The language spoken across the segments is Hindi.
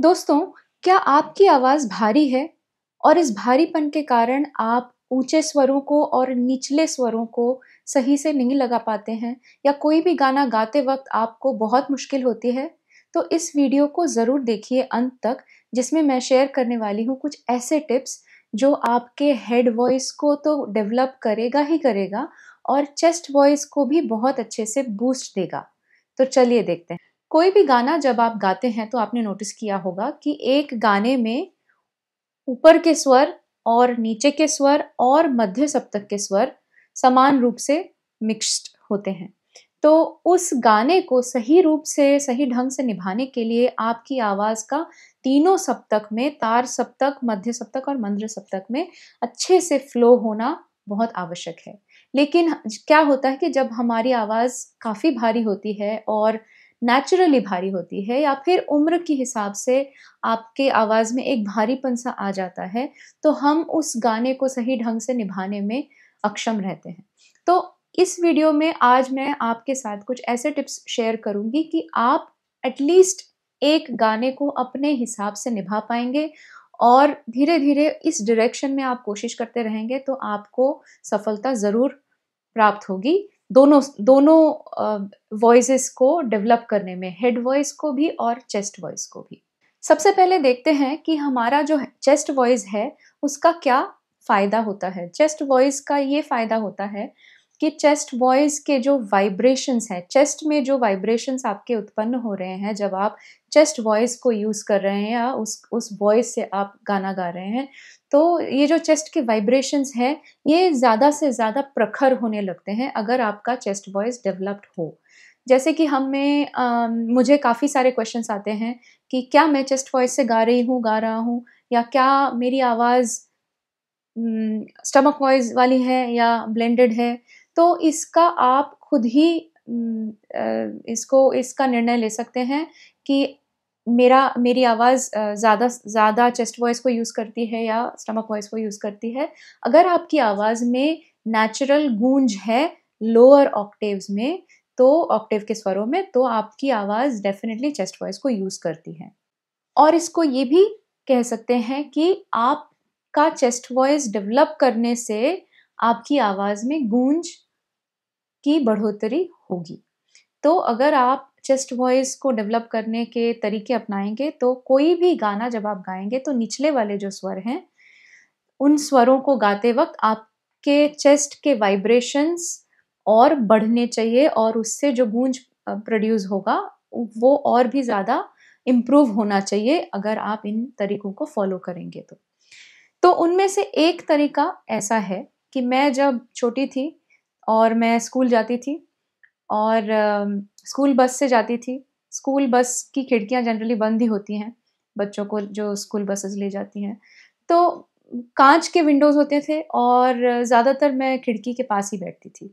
दोस्तों क्या आपकी आवाज़ भारी है और इस भारीपन के कारण आप ऊंचे स्वरों को और निचले स्वरों को सही से नहीं लगा पाते हैं या कोई भी गाना गाते वक्त आपको बहुत मुश्किल होती है तो इस वीडियो को ज़रूर देखिए अंत तक जिसमें मैं शेयर करने वाली हूँ कुछ ऐसे टिप्स जो आपके हेड वॉइस को तो डेवलप करेगा ही करेगा और चेस्ट वॉइस को भी बहुत अच्छे से बूस्ट देगा तो चलिए देखते हैं कोई भी गाना जब आप गाते हैं तो आपने नोटिस किया होगा कि एक गाने में ऊपर के स्वर और नीचे के स्वर और मध्य सप्तक के स्वर समान रूप से मिक्स्ड होते हैं तो उस गाने को सही रूप से सही ढंग से निभाने के लिए आपकी आवाज़ का तीनों सप्तक में तार सप्तक मध्य सप्तक और मंद्र सप्तक में अच्छे से फ्लो होना बहुत आवश्यक है लेकिन क्या होता है कि जब हमारी आवाज़ काफ़ी भारी होती है और नेचुरली भारी होती है या फिर उम्र के हिसाब से आपके आवाज़ में एक भारीपन सा आ जाता है तो हम उस गाने को सही ढंग से निभाने में अक्षम रहते हैं तो इस वीडियो में आज मैं आपके साथ कुछ ऐसे टिप्स शेयर करूंगी कि आप एटलीस्ट एक गाने को अपने हिसाब से निभा पाएंगे और धीरे धीरे इस डायरेक्शन में आप कोशिश करते रहेंगे तो आपको सफलता ज़रूर प्राप्त होगी दोनों दोनों वॉइसेस को डेवलप करने में हेड वॉइस को भी और चेस्ट वॉइस को भी सबसे पहले देखते हैं कि हमारा जो चेस्ट वॉइस है उसका क्या फ़ायदा होता है चेस्ट वॉइस का ये फ़ायदा होता है कि चेस्ट वॉइस के जो वाइब्रेशंस हैं चेस्ट में जो वाइब्रेशंस आपके उत्पन्न हो रहे हैं जब आप चेस्ट वॉइस को यूज़ कर रहे हैं या उस उस वॉइस से आप गाना गा रहे हैं तो ये जो चेस्ट के वाइब्रेशंस है ये ज़्यादा से ज़्यादा प्रखर होने लगते हैं अगर आपका चेस्ट वॉइस डेवलप्ड हो जैसे कि हम में आ, मुझे काफ़ी सारे क्वेश्चंस आते हैं कि क्या मैं चेस्ट वॉइस से गा रही हूँ गा रहा हूँ या क्या मेरी आवाज़ स्टमक वॉइस वाली है या ब्लेंडेड है तो इसका आप खुद ही इसको इसका निर्णय ले सकते हैं कि मेरा मेरी आवाज़ ज़्यादा ज़्यादा चेस्ट वॉइस को यूज़ करती है या स्टमक वॉइस को यूज़ करती है अगर आपकी आवाज़ में नेचुरल गूंज है लोअर ऑक्टेव्स में तो ऑक्टेव के स्वरों में तो आपकी आवाज़ डेफिनेटली चेस्ट वॉइस को यूज़ करती है और इसको ये भी कह सकते हैं कि आपका चेस्ट वॉइस डेवलप करने से आपकी आवाज़ में गूंज की बढ़ोतरी होगी तो अगर आप चेस्ट वॉइस को डेवलप करने के तरीके अपनाएंगे तो कोई भी गाना जब आप गाएंगे तो निचले वाले जो स्वर हैं उन स्वरों को गाते वक्त आपके चेस्ट के वाइब्रेशंस और बढ़ने चाहिए और उससे जो गूंज प्रोड्यूस होगा वो और भी ज़्यादा इम्प्रूव होना चाहिए अगर आप इन तरीकों को फॉलो करेंगे तो तो उनमें से एक तरीका ऐसा है कि मैं जब छोटी थी और मैं स्कूल जाती थी और स्कूल बस से जाती थी स्कूल बस की खिड़कियाँ जनरली बंद ही होती हैं बच्चों को जो स्कूल बसेस ले जाती हैं तो कांच के विंडोज़ होते थे और ज़्यादातर मैं खिड़की के पास ही बैठती थी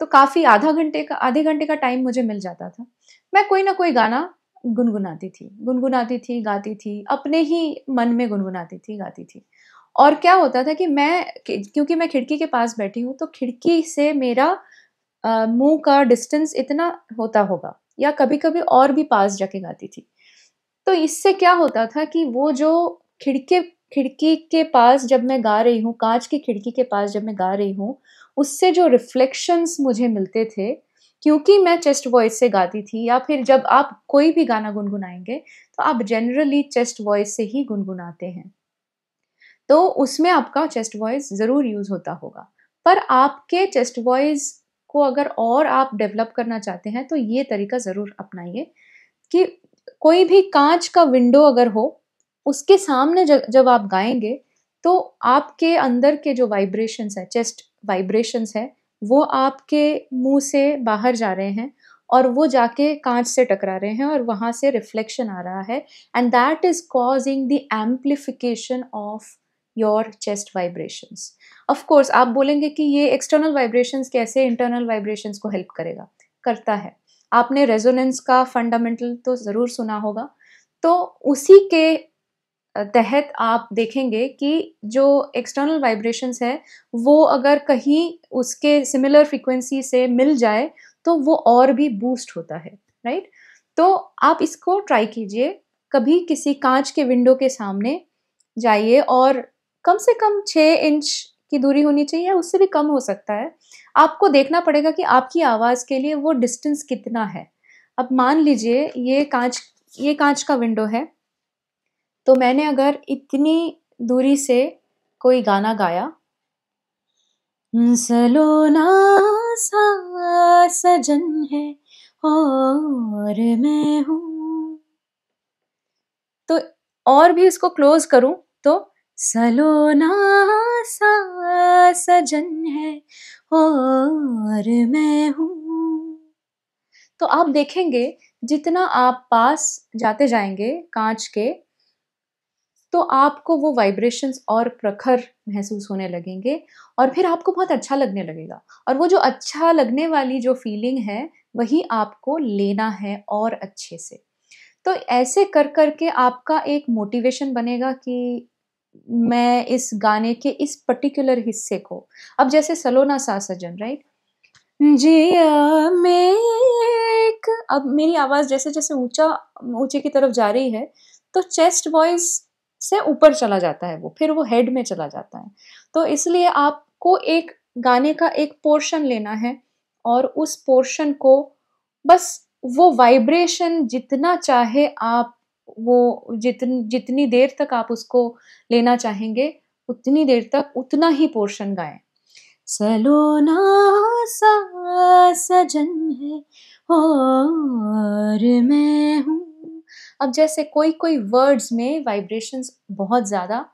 तो काफ़ी आधा घंटे का आधे घंटे का टाइम मुझे मिल जाता था मैं कोई ना कोई गाना गुनगुनाती थी गुनगुनाती थी गाती थी अपने ही मन में गुनगुनाती थी गाती थी और क्या होता था कि मैं क्योंकि मैं खिड़की के पास बैठी हूँ तो खिड़की से मेरा मुंह का डिस्टेंस इतना होता होगा या कभी कभी और भी पास जाके गाती थी तो इससे क्या होता था कि वो जो खिड़की खिड़की के पास जब मैं गा रही हूँ कांच की खिड़की के पास जब मैं गा रही हूँ उससे जो रिफ्लेक्शंस मुझे मिलते थे क्योंकि मैं चेस्ट वॉइस से गाती थी या फिर जब आप कोई भी गाना गुनगुनाएंगे तो आप जनरली चेस्ट वॉइस से ही गुनगुनाते हैं तो उसमें आपका चेस्ट वॉइस ज़रूर यूज़ होता होगा पर आपके चेस्ट वॉइस को अगर और आप डेवलप करना चाहते हैं तो ये तरीका ज़रूर अपनाइए कि कोई भी कांच का विंडो अगर हो उसके सामने जब आप गाएंगे तो आपके अंदर के जो वाइब्रेशंस है चेस्ट वाइब्रेशंस है वो आपके मुंह से बाहर जा रहे हैं और वो जाके कांच से टकरा रहे हैं और वहाँ से रिफ्लेक्शन आ रहा है and that is causing the amplification of your chest vibrations of course आप बोलेंगे कि ये एक्सटर्नल वाइब्रेशंस कैसे इंटरनल वाइब्रेशंस को हेल्प करेगा करता है आपने रेजोनेंस का फंडामेंटल तो ज़रूर सुना होगा तो उसी के तहत आप देखेंगे कि जो एक्सटर्नल वाइब्रेशंस है वो अगर कहीं उसके सिमिलर फ्रिक्वेंसी से मिल जाए तो वो और भी बूस्ट होता है राइट तो आप इसको ट्राई कीजिए कभी किसी कांच के विंडो के सामने जाइए और कम से कम छः इंच की दूरी होनी चाहिए उससे भी कम हो सकता है आपको देखना पड़ेगा कि आपकी आवाज़ के लिए वो डिस्टेंस कितना है अब मान लीजिए ये कांच ये कांच का विंडो है तो मैंने अगर इतनी दूरी से कोई गाना गाया सलोना सा सजन है और मैं हूं तो और भी इसको क्लोज करूं तो सलोना सा सजन है और मैं हूं तो आप देखेंगे जितना आप पास जाते जाएंगे कांच के तो आपको वो वाइब्रेशंस और प्रखर महसूस होने लगेंगे और फिर आपको बहुत अच्छा लगने लगेगा और वो जो अच्छा लगने वाली जो फीलिंग है वही आपको लेना है और अच्छे से तो ऐसे कर कर के आपका एक मोटिवेशन बनेगा कि मैं इस गाने के इस पर्टिकुलर हिस्से को अब जैसे सलोना सा सजन राइट जिया मैं एक अब मेरी आवाज़ जैसे जैसे ऊंचा ऊंचे की तरफ जा रही है तो चेस्ट वॉइस से ऊपर चला जाता है वो फिर वो हेड में चला जाता है तो इसलिए आपको एक गाने का एक पोर्शन लेना है और उस पोर्शन को बस वो वाइब्रेशन जितना चाहे आप वो जितन जितनी देर तक आप उसको लेना चाहेंगे उतनी देर तक उतना ही पोर्शन गाएं सलोना सजन है और मैं हूँ अब जैसे कोई कोई वर्ड्स में वाइब्रेशंस बहुत ज़्यादा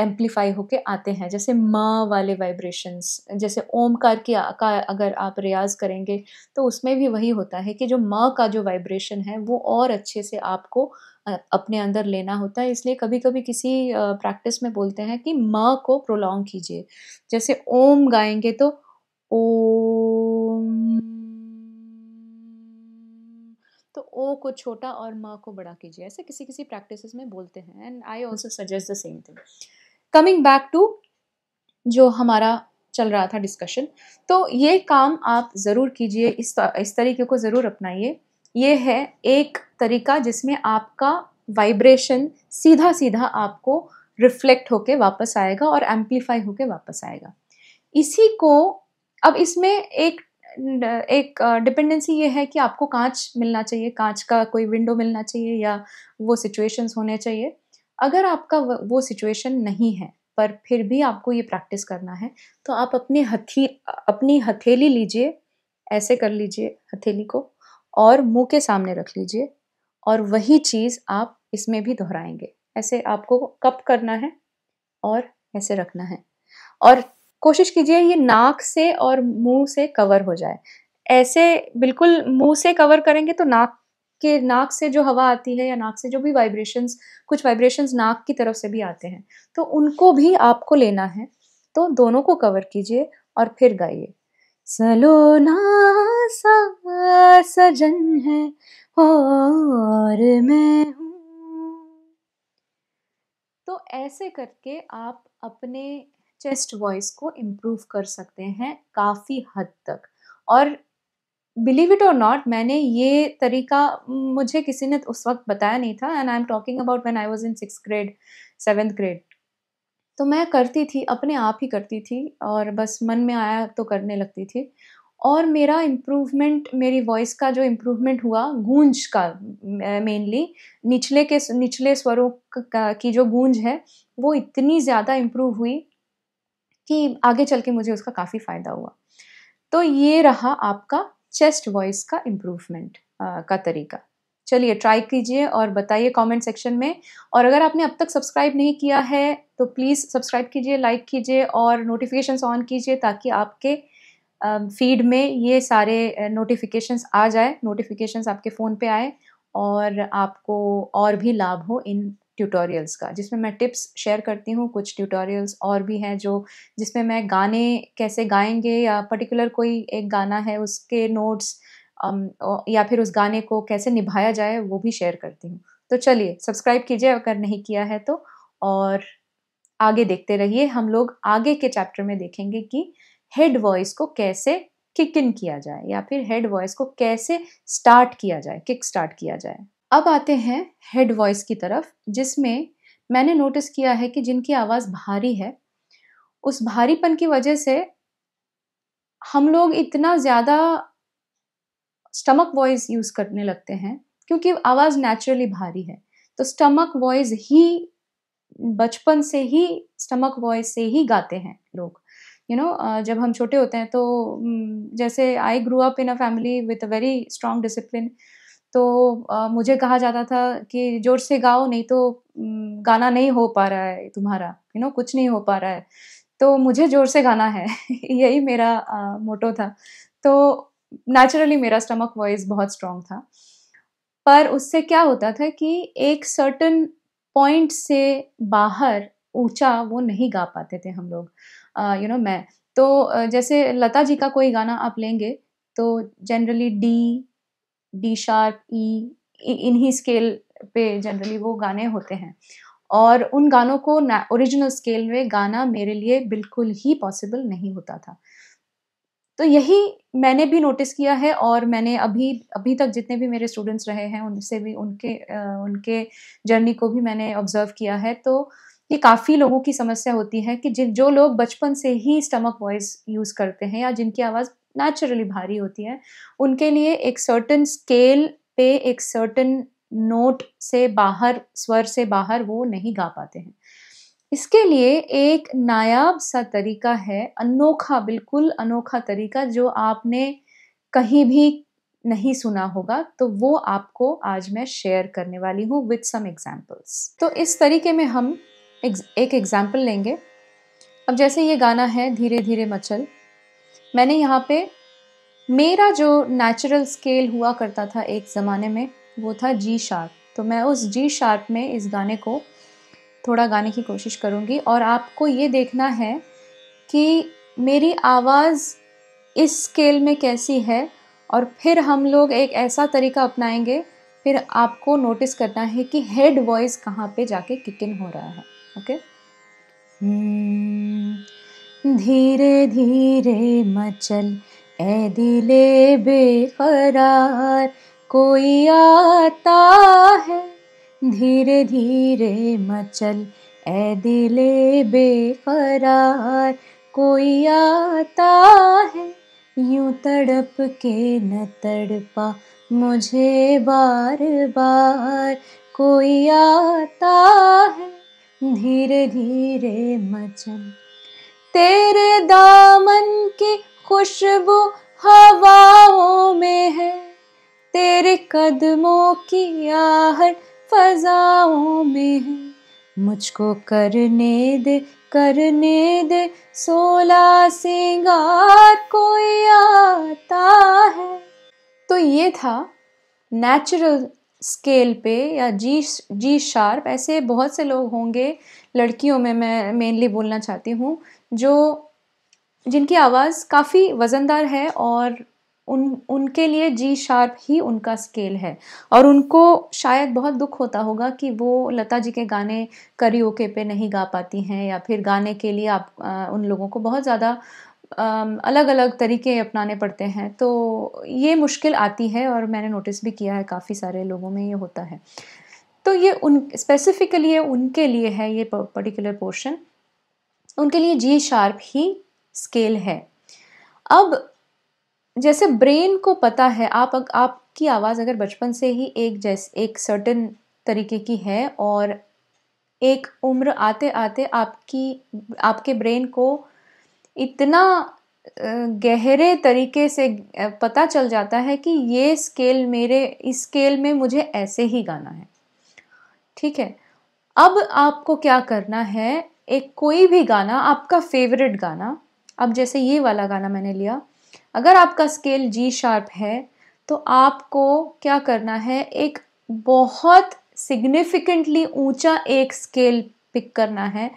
एम्पलीफाई होके आते हैं जैसे माँ वाले वाइब्रेशंस जैसे ओमकार की का अगर आप रियाज करेंगे तो उसमें भी वही होता है कि जो माँ का जो वाइब्रेशन है वो और अच्छे से आपको अपने अंदर लेना होता है इसलिए कभी कभी किसी प्रैक्टिस में बोलते हैं कि माँ को प्रोलॉन्ग कीजिए जैसे ओम गाएंगे तो ओ तो ओ को छोटा और माँ को बड़ा कीजिए ऐसे किसी किसी प्रैक्टिस में बोलते हैं and I also suggest the same thing coming back to जो हमारा चल रहा था डिस्कशन तो ये काम आप ज़रूर कीजिए इस इस तरीके को ज़रूर अपनाइए ये है एक तरीका जिसमें आपका वाइब्रेशन सीधा सीधा आपको रिफ्लेक्ट होके वापस आएगा और एम्पलीफाई होके वापस आएगा इसी को अब इसमें एक एक डिपेंडेंसी ये है कि आपको कांच मिलना चाहिए कांच का कोई विंडो मिलना चाहिए या वो सिचुएशंस होने चाहिए अगर आपका वो सिचुएशन नहीं है पर फिर भी आपको ये प्रैक्टिस करना है तो आप अपने हथी अपनी हथेली लीजिए ऐसे कर लीजिए हथेली को और मुंह के सामने रख लीजिए और वही चीज़ आप इसमें भी दोहराएंगे ऐसे आपको कप करना है और ऐसे रखना है और कोशिश कीजिए ये नाक से और मुंह से कवर हो जाए ऐसे बिल्कुल मुंह से कवर करेंगे तो नाक कि नाक से जो हवा आती है या नाक से जो भी वाइब्रेशंस कुछ वाइब्रेशंस नाक की तरफ से भी आते हैं तो उनको भी आपको लेना है तो दोनों को कवर कीजिए और फिर गाइए सलो सा सजन है और मैं हूँ तो ऐसे करके आप अपने चेस्ट वॉइस को इम्प्रूव कर सकते हैं काफ़ी हद तक और बिलीव इट और नॉट मैंने ये तरीका मुझे किसी ने उस वक्त बताया नहीं था and I am talking about when I was in six grade seventh grade तो मैं करती थी अपने आप ही करती थी और बस मन में आया तो करने लगती थी और मेरा इम्प्रूवमेंट मेरी वॉइस का जो इम्प्रूवमेंट हुआ गूंज का मेनली निचले के निचले स्वरों का की जो गूंज है वो इतनी ज़्यादा इम्प्रूव हुई कि आगे चल के मुझे उसका काफ़ी फ़ायदा हुआ तो ये रहा आपका चेस्ट वॉइस का इम्प्रूवमेंट का तरीका चलिए ट्राई कीजिए और बताइए कमेंट सेक्शन में और अगर आपने अब तक सब्सक्राइब नहीं किया है तो प्लीज़ सब्सक्राइब कीजिए लाइक कीजिए और नोटिफिकेशंस ऑन कीजिए ताकि आपके फीड में ये सारे नोटिफिकेशंस आ जाए नोटिफिकेशंस आपके फ़ोन पे आए और आपको और भी लाभ हो इन ट्यूटोरियल्स का जिसमें मैं टिप्स शेयर करती हूँ कुछ ट्यूटोरियल्स और भी हैं जो जिसमें मैं गाने कैसे गाएंगे या पर्टिकुलर कोई एक गाना है उसके नोट्स या फिर उस गाने को कैसे निभाया जाए वो भी शेयर करती हूँ तो चलिए सब्सक्राइब कीजिए अगर नहीं किया है तो और आगे देखते रहिए हम लोग आगे के चैप्टर में देखेंगे कि हेड वॉइस को कैसे किक इन किया जाए या फिर हेड वॉइस को कैसे स्टार्ट किया जाए किक स्टार्ट किया जाए अब आते हैं हेड वॉइस की तरफ जिसमें मैंने नोटिस किया है कि जिनकी आवाज़ भारी है उस भारीपन की वजह से हम लोग इतना ज़्यादा स्टमक वॉइस यूज़ करने लगते हैं क्योंकि आवाज़ नेचुरली भारी है तो स्टमक वॉइस ही बचपन से ही स्टमक वॉइस से ही गाते हैं लोग यू you नो know, जब हम छोटे होते हैं तो जैसे I grew up in a family with a very strong discipline तो आ, मुझे कहा जाता था कि जोर से गाओ नहीं तो गाना नहीं हो पा रहा है तुम्हारा यू नो कुछ नहीं हो पा रहा है तो मुझे जोर से गाना है यही मेरा आ, मोटो था तो नेचुरली मेरा स्टमक वॉइस बहुत स्ट्रांग था पर उससे क्या होता था कि एक सर्टन पॉइंट से बाहर ऊंचा वो नहीं गा पाते थे हम लोग यू नो मैं तो जैसे लता जी का कोई गाना आप लेंगे तो generally D D sharp E इन्हीं स्केल पे जनरली वो गाने होते हैं और उन गानों को ओरिजिनल स्केल में गाना मेरे लिए बिल्कुल ही पॉसिबल नहीं होता था तो यही मैंने भी नोटिस किया है और मैंने अभी अभी तक जितने भी मेरे स्टूडेंट्स रहे हैं उनसे भी उनके उनके जर्नी को भी मैंने ऑब्जर्व किया है तो ये काफ़ी लोगों की समस्या होती है कि जिन जो लोग बचपन से ही स्टमक वॉइस यूज़ करते हैं या जिनकी आवाज़ नेचुरली भारी होती है उनके लिए एक सर्टन स्केल पे एक सर्टन नोट से बाहर स्वर से बाहर वो नहीं गा पाते हैं इसके लिए एक नायाब सा तरीका है अनोखा बिल्कुल अनोखा तरीका जो आपने कहीं भी नहीं सुना होगा तो वो आपको आज मैं शेयर करने वाली हूँ विथ सम एग्जाम्पल्स तो इस तरीके में हम एक एग्जाम्पल लेंगे अब जैसे ये गाना है धीरे धीरे मचल मैंने यहाँ पे मेरा जो नेचुरल स्केल हुआ करता था एक ज़माने में वो था जी शार्प तो मैं उस जी शार्प में इस गाने को थोड़ा गाने की कोशिश करूँगी और आपको ये देखना है कि मेरी आवाज़ इस स्केल में कैसी है और फिर हम लोग एक ऐसा तरीका अपनाएंगे फिर आपको नोटिस करना है कि हेड वॉइस कहाँ पे जाके किक इन हो रहा है ओके okay? hmm. धीरे धीरे मचल ए दिले बेकरार कोई आता है धीरे धीरे मचल ए दिले बेकरार कोई आता है यूं तड़प के न तड़पा मुझे बार बार कोई आता है धीरे धीरे मचल तेरे दामन की खुशबू हवाओं में है तेरे कदमों की आहट फजाओं में है मुझको करने दे करने दे सोला सिंगार कोई आता है तो ये था नेचुरल स्केल पे या जी जी शार्प ऐसे बहुत से लोग होंगे लड़कियों में मैं मेनली बोलना चाहती हूँ जो जिनकी आवाज़ काफ़ी वज़नदार है और उन उनके लिए जी शार्प ही उनका स्केल है और उनको शायद बहुत दुख होता होगा कि वो लता जी के गाने करी ओके पे नहीं गा पाती हैं या फिर गाने के लिए आप आ, उन लोगों को बहुत ज़्यादा अलग अलग तरीके अपनाने पड़ते हैं तो ये मुश्किल आती है और मैंने नोटिस भी किया है काफ़ी सारे लोगों में ये होता है तो ये उन स्पेसिफिकली ये उनके लिए है ये पर्टिकुलर पोर्शन उनके लिए जी शार्प ही स्केल है अब जैसे ब्रेन को पता है आप आपकी आवाज़ अगर बचपन से ही एक जैसे एक सर्टन तरीके की है और एक उम्र आते आते आपकी आपके ब्रेन को इतना गहरे तरीके से पता चल जाता है कि ये स्केल मेरे इस स्केल में मुझे ऐसे ही गाना है ठीक है अब आपको क्या करना है एक कोई भी गाना आपका फेवरेट गाना अब जैसे ये वाला गाना मैंने लिया अगर आपका स्केल जी शार्प है तो आपको क्या करना है एक बहुत सिग्निफिकेंटली ऊंचा एक स्केल पिक करना है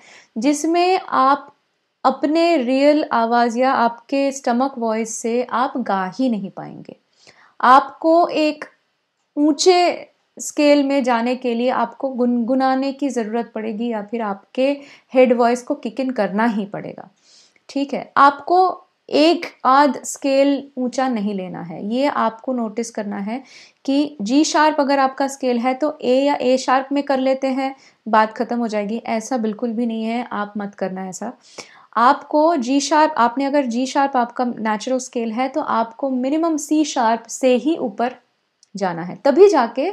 जिसमें आप अपने रियल आवाज़ या आपके स्टमक वॉइस से आप गा ही नहीं पाएंगे आपको एक ऊंचे स्केल में जाने के लिए आपको गुनगुनाने की ज़रूरत पड़ेगी या फिर आपके हेड वॉइस को किक इन करना ही पड़ेगा ठीक है आपको एक आध स्केल ऊंचा नहीं लेना है ये आपको नोटिस करना है कि जी शार्प अगर आपका स्केल है तो ए या ए शार्प में कर लेते हैं बात ख़त्म हो जाएगी ऐसा बिल्कुल भी नहीं है आप मत करना ऐसा आपको जी शार्प आपने अगर जी शार्प आपका नेचुरल स्केल है तो आपको मिनिमम सी शार्प से ही ऊपर जाना है तभी जाके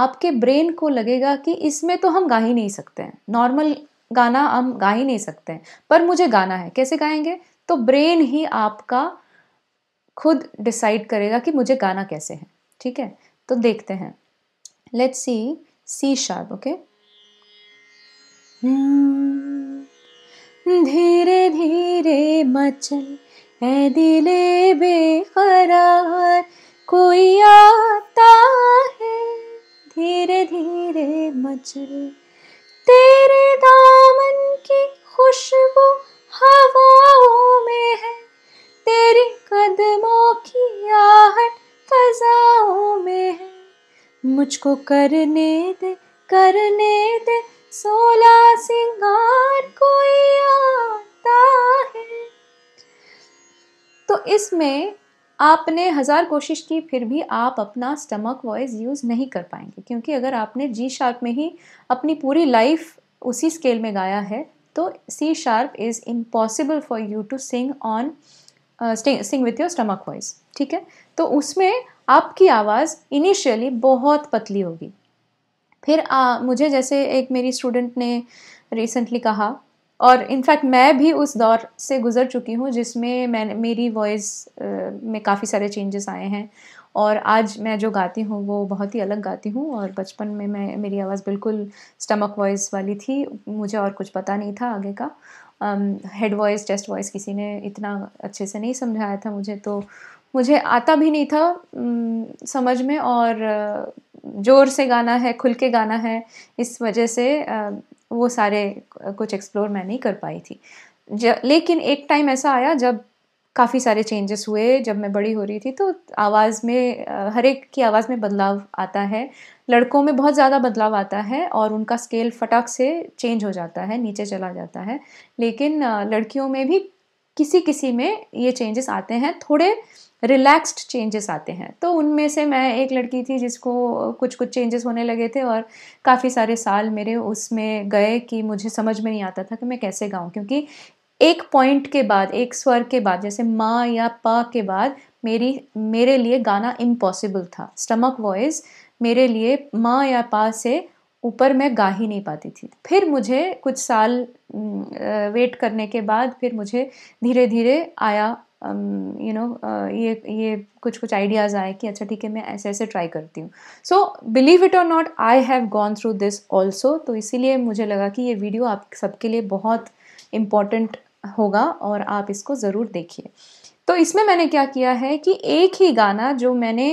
आपके ब्रेन को लगेगा कि इसमें तो हम गा ही नहीं सकते हैं नॉर्मल गाना हम गा ही नहीं सकते हैं पर मुझे गाना है कैसे गाएंगे तो ब्रेन ही आपका खुद डिसाइड करेगा कि मुझे गाना कैसे है ठीक है तो देखते हैं let's see C sharp okay धीरे धीरे मचल है दिले बेकरार कोई आता है धीरे धीरे मचल तेरे दामन की खुशबू हवाओं में है तेरे कदमों की आहट फजाओं में है मुझको करने दे करने दे सोला सिंगार कोई आता है तो इसमें आपने हज़ार कोशिश की फिर भी आप अपना स्टमक वॉइस यूज़ नहीं कर पाएंगे क्योंकि अगर आपने जी शार्प में ही अपनी पूरी लाइफ उसी स्केल में गाया है तो C sharp is impossible for you to sing on sing with your stomach voice ठीक है तो उसमें आपकी आवाज़ इनिशियली बहुत पतली होगी फिर आ, मुझे जैसे एक मेरी स्टूडेंट ने रिसेंटली कहा और इनफैक्ट मैं भी उस दौर से गुज़र चुकी हूँ जिसमें मैंने मेरी वॉइस में काफ़ी सारे चेंजेस आए हैं और आज मैं जो गाती हूँ वो बहुत ही अलग गाती हूँ और बचपन में मैं मेरी आवाज़ बिल्कुल स्टमक वॉइस वाली थी मुझे और कुछ पता नहीं था आगे का हेड वॉइस टेस्ट वॉइस किसी ने इतना अच्छे से नहीं समझाया था मुझे तो मुझे आता भी नहीं था समझ में और ज़ोर से गाना है खुल के गाना है इस वजह से वो सारे कुछ एक्सप्लोर मैं नहीं कर पाई थी लेकिन एक टाइम ऐसा आया जब काफ़ी सारे चेंजेस हुए जब मैं बड़ी हो रही थी तो आवाज़ में हर एक की आवाज़ में बदलाव आता है लड़कों में बहुत ज़्यादा बदलाव आता है और उनका स्केल फटाक से चेंज हो जाता है नीचे चला जाता है लेकिन लड़कियों में भी किसी किसी में ये चेंजेस आते हैं थोड़े रिलैक्स्ड चेंजेस आते हैं तो उनमें से मैं एक लड़की थी जिसको कुछ कुछ चेंजेस होने लगे थे और काफ़ी सारे साल मेरे उसमें गए कि मुझे समझ में नहीं आता था कि मैं कैसे गाऊँ क्योंकि एक पॉइंट के बाद एक स्वर के बाद जैसे माँ या पा के बाद मेरी मेरे लिए गाना इम्पॉसिबल था स्टमक वॉइस मेरे लिए माँ या पा से ऊपर मैं गा ही नहीं पाती थी फिर मुझे कुछ साल वेट करने के बाद फिर मुझे धीरे धीरे आया यू um, नो uh, ये ये कुछ कुछ आइडियाज़ आए कि अच्छा ठीक है मैं ऐसे ऐसे ट्राई करती हूँ so believe it or not I have gone through this also तो इसीलिए मुझे लगा कि ये वीडियो आप सबके लिए बहुत इम्पॉर्टेंट होगा और आप इसको ज़रूर देखिए तो इसमें मैंने क्या किया है कि एक ही गाना जो मैंने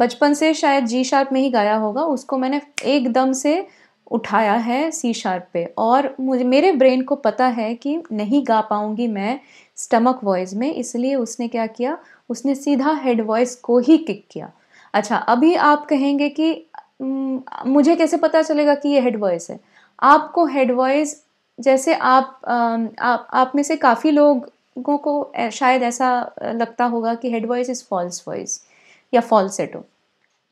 बचपन से शायद जी शार्प में ही गाया होगा उसको मैंने एकदम से उठाया है सी शार्प पे और मुझे मेरे ब्रेन को पता है कि नहीं गा पाऊँगी मैं स्टमक वॉइस में इसलिए उसने क्या किया उसने सीधा हेड वॉइस को ही किक किया अच्छा अभी आप कहेंगे कि मुझे कैसे पता चलेगा कि ये हेड वॉइस है आपको हेड वॉइस जैसे आप आप आप में से काफ़ी लोगों को शायद ऐसा लगता होगा कि head voice is false voice या फॉल्स सेटो तो।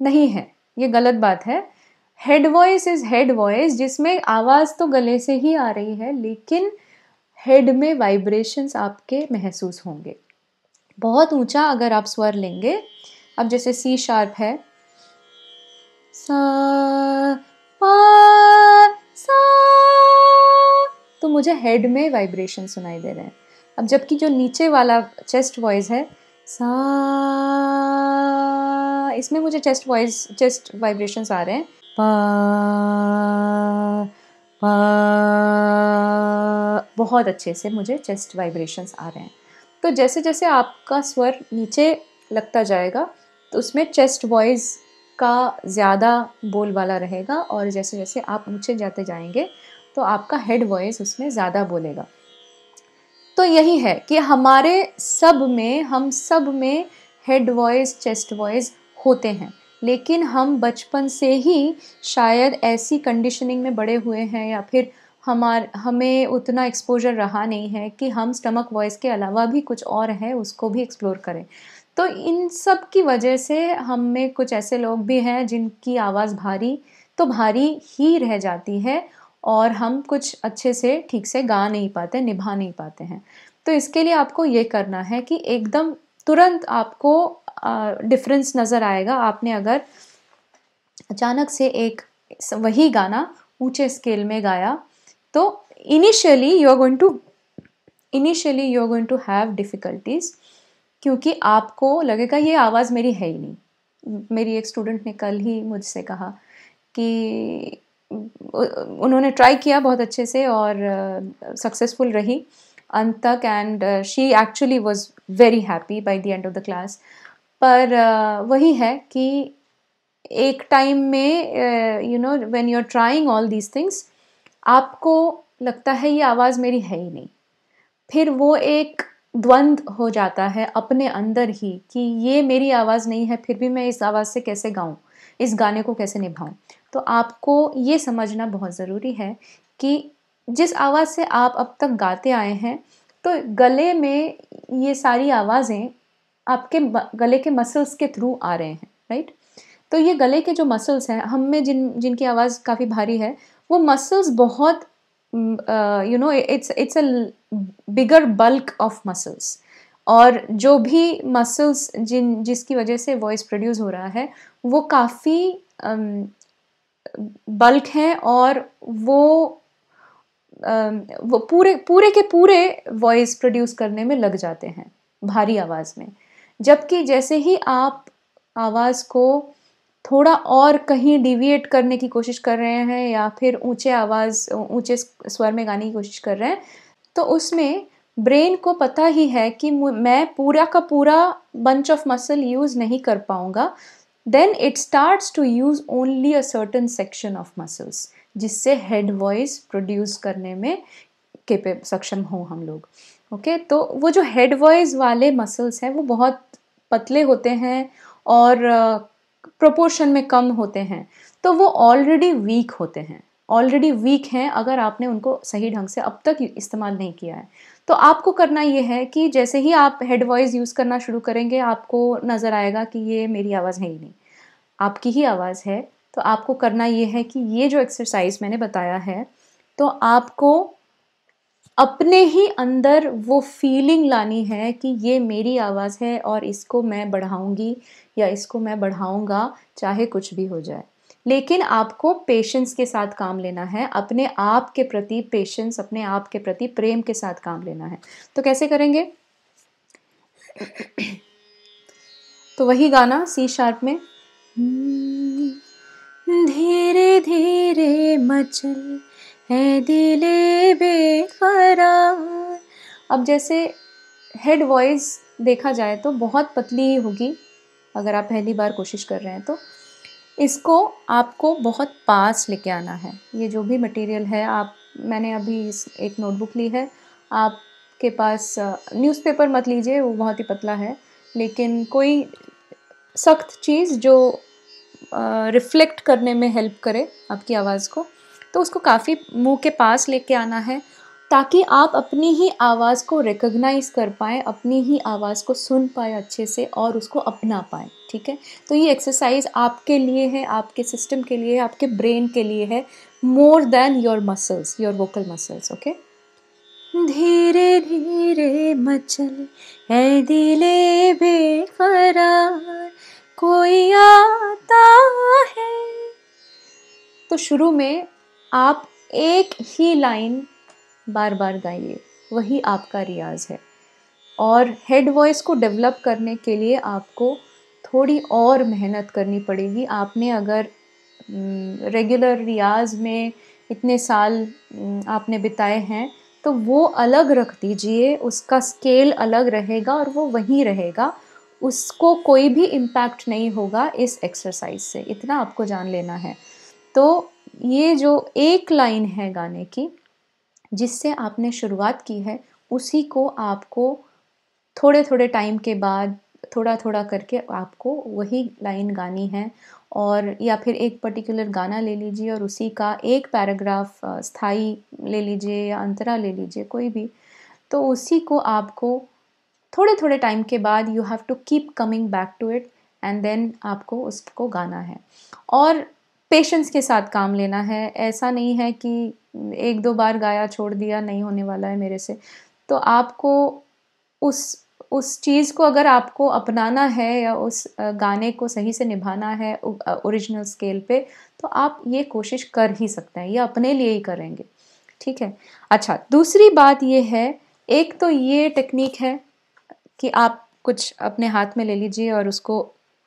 नहीं है ये गलत बात है head voice is head voice जिसमें आवाज़ तो गले से ही आ रही है लेकिन हेड में वाइब्रेशंस आपके महसूस होंगे बहुत ऊंचा अगर आप स्वर लेंगे अब जैसे सी शार्प है सा पा सा तो मुझे हेड में वाइब्रेशन सुनाई दे रहे हैं अब जबकि जो नीचे वाला चेस्ट वॉइस है सा इसमें मुझे चेस्ट वॉइस चेस्ट वाइब्रेशंस आ रहे हैं पा बहुत अच्छे से मुझे चेस्ट वाइब्रेशंस आ रहे हैं तो जैसे जैसे आपका स्वर नीचे लगता जाएगा तो उसमें चेस्ट वॉइस का ज़्यादा बोल वाला रहेगा और जैसे जैसे आप ऊँचे जाते जाएंगे तो आपका हेड वॉइस उसमें ज़्यादा बोलेगा तो यही है कि हमारे सब में हम सब में हेड वॉइस चेस्ट वॉइस होते हैं लेकिन हम बचपन से ही शायद ऐसी कंडीशनिंग में बड़े हुए हैं या फिर हमार हमें उतना एक्सपोजर रहा नहीं है कि हम स्टमक वॉइस के अलावा भी कुछ और है उसको भी एक्सप्लोर करें तो इन सब की वजह से हम में कुछ ऐसे लोग भी हैं जिनकी आवाज़ भारी तो भारी ही रह जाती है और हम कुछ अच्छे से ठीक से गा नहीं पाते निभा नहीं पाते हैं तो इसके लिए आपको ये करना है कि एकदम तुरंत आपको डिफरेंस नज़र आएगा आपने अगर अचानक से एक वही गाना ऊंचे स्केल में गाया तो initially you are going to initially you are going to have difficulties क्योंकि आपको लगेगा ये आवाज़ मेरी है ही नहीं मेरी एक स्टूडेंट ने कल ही मुझसे कहा कि उन्होंने ट्राई किया बहुत अच्छे से और सक्सेसफुल uh, रही अंत तक and she actually was very happy by the end of the class पर वही है कि एक टाइम में you know when you are trying all these things आपको लगता है ये आवाज़ मेरी है ही नहीं फिर वो एक द्वंद हो जाता है अपने अंदर ही कि ये मेरी आवाज़ नहीं है फिर भी मैं इस आवाज़ से कैसे गाऊँ इस गाने को कैसे निभाऊँ तो आपको ये समझना बहुत ज़रूरी है कि जिस आवाज़ से आप अब तक गाते आए हैं तो गले में ये सारी आवाज़ें आपके गले के मसल्स के थ्रू आ रहे हैं राइट तो ये गले के जो मसल्स हैं हम में जिन जिनकी आवाज़ काफ़ी भारी है वो मसल्स बहुत you know it's it's a bigger bulk of muscles और जो भी मसल्स जिन जिसकी वजह से वॉइस प्रोड्यूस हो रहा है वो काफ़ी बल्क हैं और वो वो पूरे पूरे के पूरे वॉइस प्रोड्यूस करने में लग जाते हैं भारी आवाज़ में जबकि जैसे ही आप आवाज़ को थोड़ा और कहीं डिविएट करने की कोशिश कर रहे हैं या फिर ऊंचे आवाज़ ऊंचे स्वर में गाने की कोशिश कर रहे हैं तो उसमें ब्रेन को पता ही है कि मैं पूरा का पूरा बंच ऑफ मसल यूज़ नहीं कर पाऊँगा then it starts to use only a certain section of muscles जिससे हेड वॉइस प्रोड्यूस करने में के सक्षम हों हम लोग ओके तो वो जो हेड वॉइस वाले मसल्स हैं वो बहुत पतले होते हैं और प्रोपोर्शन में कम होते हैं तो वो ऑलरेडी वीक होते हैं ऑलरेडी वीक हैं अगर आपने उनको सही ढंग से अब तक इस्तेमाल नहीं किया है तो आपको करना ये है कि जैसे ही आप हेड वॉइस यूज़ करना शुरू करेंगे आपको नज़र आएगा कि ये मेरी आवाज़ है ही नहीं आपकी ही आवाज़ है तो आपको करना ये है कि ये जो एक्सरसाइज मैंने बताया है तो आपको अपने ही अंदर वो फीलिंग लानी है कि ये मेरी आवाज़ है और इसको मैं बढ़ाऊंगी या इसको मैं बढ़ाऊंगा चाहे कुछ भी हो जाए लेकिन आपको पेशेंस के साथ काम लेना है अपने आप के प्रति पेशेंस अपने आप के प्रति प्रेम के साथ काम लेना है तो कैसे करेंगे तो वही गाना सी शार्प में धीरे धीरे मचल है दिले बेकरार अब जैसे हेड वॉइस देखा जाए तो बहुत पतली ही होगी अगर आप पहली बार कोशिश कर रहे हैं तो इसको आपको बहुत पास लेके आना है ये जो भी मटेरियल है आप मैंने अभी एक नोटबुक ली है आपके पास न्यूज़पेपर मत लीजिए वो बहुत ही पतला है लेकिन कोई सख्त चीज़ जो रिफ्लेक्ट करने में हेल्प करे आपकी आवाज़ को तो उसको काफ़ी मुंह के पास लेके आना है ताकि आप अपनी ही आवाज़ को रिकग्नाइज़ कर पाएँ अपनी ही आवाज़ को सुन पाएँ अच्छे से और उसको अपना पाएँ ठीक है तो ये एक्सरसाइज आपके लिए है आपके सिस्टम के लिए है आपके ब्रेन के लिए है more than your muscles your vocal muscles okay धीरे धीरे मचल है दिले बेकरार कोई आता है तो शुरू में आप एक ही लाइन बार बार गाइए वही आपका रियाज है और हेड वॉइस को डेवलप करने के लिए आपको थोड़ी और मेहनत करनी पड़ेगी आपने अगर रेगुलर रियाज में इतने साल आपने बिताए हैं तो वो अलग रख दीजिए उसका स्केल अलग रहेगा और वो वहीं रहेगा उसको कोई भी इम्पैक्ट नहीं होगा इस एक्सरसाइज से इतना आपको जान लेना है तो ये जो एक लाइन है गाने की जिससे आपने शुरुआत की है उसी को आपको थोड़े थोड़े टाइम के बाद थोड़ा थोड़ा करके आपको वही लाइन गानी है और या फिर एक पर्टिकुलर गाना ले लीजिए और उसी का एक पैराग्राफ स्थाई ले लीजिए या अंतरा ले लीजिए कोई भी तो उसी को आपको थोड़े थोड़े टाइम के बाद you have to keep coming back to it and then आपको उसको गाना है और पेशेंस के साथ काम लेना है ऐसा नहीं है कि एक दो बार गाया छोड़ दिया नहीं होने वाला है मेरे से तो आपको उस उस चीज़ को अगर आपको अपनाना है या उस गाने को सही से निभाना है ओरिजिनल स्केल पे तो आप ये कोशिश कर ही सकते हैं ये अपने लिए ही करेंगे ठीक है अच्छा दूसरी बात ये है एक तो ये टेक्निक है कि आप कुछ अपने हाथ में ले लीजिए और उसको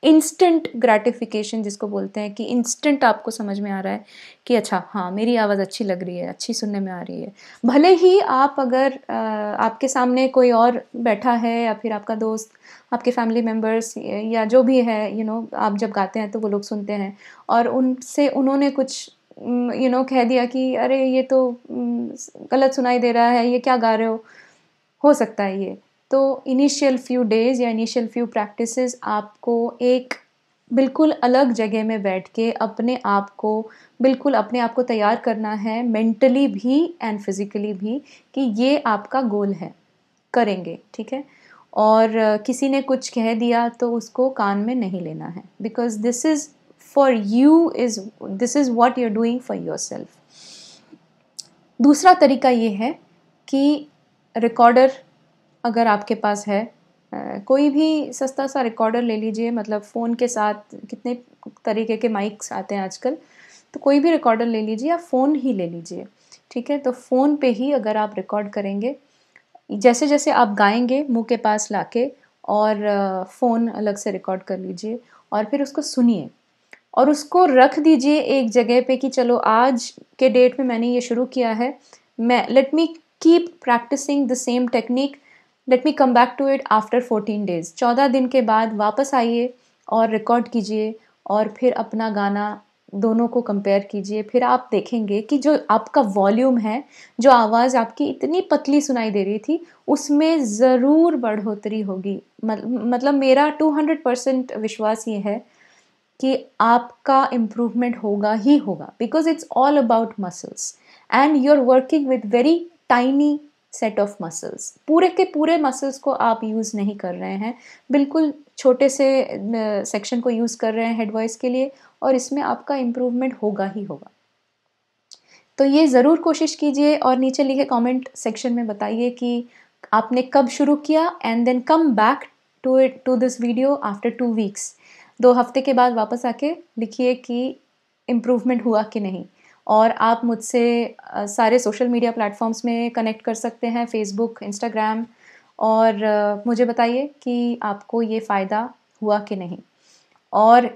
इंस्टेंट ग्रेटिफिकेशन जिसको बोलते हैं कि इंस्टेंट आपको समझ में आ रहा है कि अच्छा हाँ मेरी आवाज़ अच्छी लग रही है अच्छी सुनने में आ रही है भले ही आप अगर आपके सामने कोई और बैठा है या फिर आपका दोस्त आपके फैमिली मेम्बर्स या जो भी है यू you नो know, आप जब गाते हैं तो वो लोग सुनते हैं और उनसे उन्होंने कुछ यू you नो know, कह दिया कि अरे ये तो गलत सुनाई दे रहा है ये क्या गा रहे हो हो सकता है ये तो इनिशियल फ्यू डेज़ या इनिशियल फ्यू प्रैक्टिस आपको एक बिल्कुल अलग जगह में बैठ के अपने आप को बिल्कुल अपने आप को तैयार करना है मेंटली भी एंड फिज़िकली भी कि ये आपका गोल है करेंगे ठीक है और किसी ने कुछ कह दिया तो उसको कान में नहीं लेना है because this is for you is this is what you are doing for yourself दूसरा तरीका ये है कि रिकॉर्डर अगर आपके पास है कोई भी सस्ता सा रिकॉर्डर ले लीजिए मतलब फ़ोन के साथ कितने तरीके के माइक्स आते हैं आजकल तो कोई भी रिकॉर्डर ले लीजिए या फ़ोन ही ले लीजिए ठीक है तो फ़ोन पे ही अगर आप रिकॉर्ड करेंगे जैसे जैसे आप गाएंगे मुंह के पास लाके और फ़ोन अलग से रिकॉर्ड कर लीजिए और फिर उसको सुनिए और उसको रख दीजिए एक जगह पे कि चलो आज के डेट में मैंने ये शुरू किया है मैं let me keep practicing the same technique let me come back to it after fourteen days चौदह दिन के बाद वापस आइए और रिकॉर्ड कीजिए और फिर अपना गाना दोनों को कंपेयर कीजिए फिर आप देखेंगे कि जो आपका वॉल्यूम है जो आवाज़ आपकी इतनी पतली सुनाई दे रही थी उसमें ज़रूर बढ़ोतरी होगी मतलब मेरा टू हंड्रेड परसेंट विश्वास ये है कि आपका इम्प्रूवमेंट होगा ही होगा because it's all about muscles and you are working with very tiny set of muscles पूरे के पूरे मसल्स को आप यूज़ नहीं कर रहे हैं बिल्कुल छोटे से सेक्शन को यूज़ कर रहे हैं हेड वॉइस के लिए और इसमें आपका इम्प्रूवमेंट होगा ही होगा तो ये ज़रूर कोशिश कीजिए और नीचे लिखे कमेंट सेक्शन में बताइए कि आपने कब शुरू किया and then come back to it to this video after two weeks दो हफ्ते के बाद वापस आके लिखिए कि इम्प्रूवमेंट हुआ कि नहीं और आप मुझसे सारे सोशल मीडिया प्लेटफॉर्म्स में कनेक्ट कर सकते हैं फेसबुक इंस्टाग्राम और मुझे बताइए कि आपको ये फ़ायदा हुआ कि नहीं और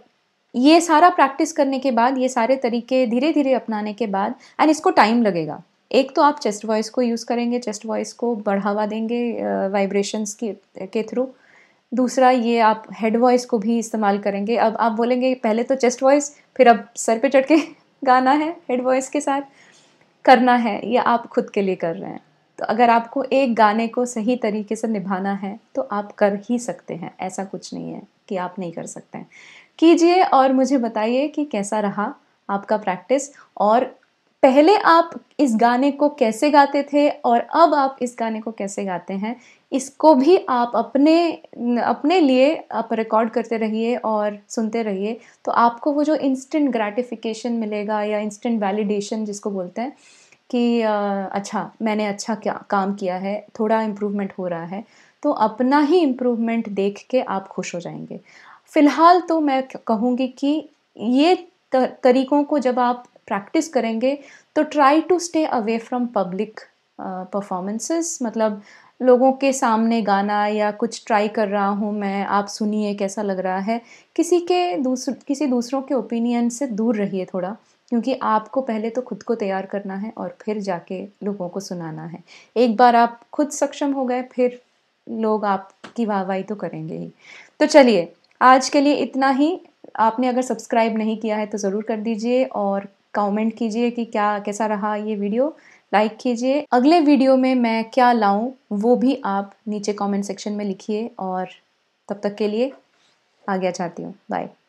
ये सारा प्रैक्टिस करने के बाद ये सारे तरीके धीरे धीरे अपनाने के बाद एंड इसको टाइम लगेगा एक तो आप चेस्ट वॉइस को यूज़ करेंगे चेस्ट वॉइस को बढ़ावा देंगे वाइब्रेशंस के के थ्रू दूसरा ये आप हेड वॉइस को भी इस्तेमाल करेंगे अब आप बोलेंगे पहले तो चेस्ट वॉइस फिर अब सर पे चढ़ के गाना है हेड वॉइस के साथ करना है या आप खुद के लिए कर रहे हैं तो अगर आपको एक गाने को सही तरीके से निभाना है तो आप कर ही सकते हैं ऐसा कुछ नहीं है कि आप नहीं कर सकते हैं कीजिए और मुझे बताइए कि कैसा रहा आपका प्रैक्टिस और पहले आप इस गाने को कैसे गाते थे और अब आप इस गाने को कैसे गाते हैं इसको भी आप अपने अपने लिए आप रिकॉर्ड करते रहिए और सुनते रहिए तो आपको वो जो इंस्टेंट ग्रैटिफिकेशन मिलेगा या इंस्टेंट वैलिडेशन जिसको बोलते हैं कि अच्छा मैंने अच्छा क्या काम किया है थोड़ा इम्प्रूवमेंट हो रहा है तो अपना ही इम्प्रूवमेंट देख के आप खुश हो जाएंगे फ़िलहाल तो मैं कहूँगी कि ये तरीकों को जब आप प्रैक्टिस करेंगे तो try to stay away from public performances मतलब लोगों के सामने गाना या कुछ ट्राई कर रहा हूँ मैं आप सुनिए कैसा लग रहा है किसी के दूसर किसी दूसरों के ओपिनियन से दूर रहिए थोड़ा क्योंकि आपको पहले तो खुद को तैयार करना है और फिर जाके लोगों को सुनाना है एक बार आप खुद सक्षम हो गए फिर लोग आपकी वाहवाही तो करेंगे ही तो चलिए आज के लिए इतना ही आपने अगर सब्सक्राइब नहीं किया है तो ज़रूर कर दीजिए और कमेंट कीजिए कि क्या कैसा रहा ये वीडियो लाइक कीजिए अगले वीडियो में मैं क्या लाऊं वो भी आप नीचे कमेंट सेक्शन में लिखिए और तब तक के लिए आगे चाहती हूँ बाय